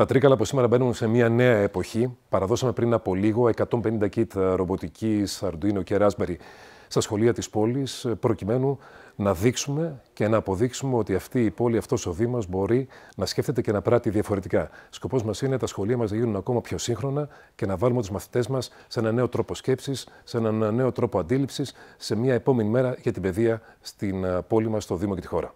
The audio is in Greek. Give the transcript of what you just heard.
Τα τρίκαλα από σήμερα μπαίνουν σε μια νέα εποχή. Παραδώσαμε πριν από λίγο 150 kit ε, ρομποτική Arduino και Raspberry στα σχολεία της πόλης, ε, προκειμένου να δείξουμε και να αποδείξουμε ότι αυτή η πόλη, αυτός ο Δήμος μπορεί να σκέφτεται και να πράττει διαφορετικά. Σκοπός μας είναι τα σχολεία μας να γίνουν ακόμα πιο σύγχρονα και να βάλουμε τους μαθητές μας σε ένα νέο τρόπο σκέψης, σε έναν νέο τρόπο αντίληψης, σε μια επόμενη μέρα για την παιδεία στην ε, πόλη μας, στο Δήμο και τη χώρα.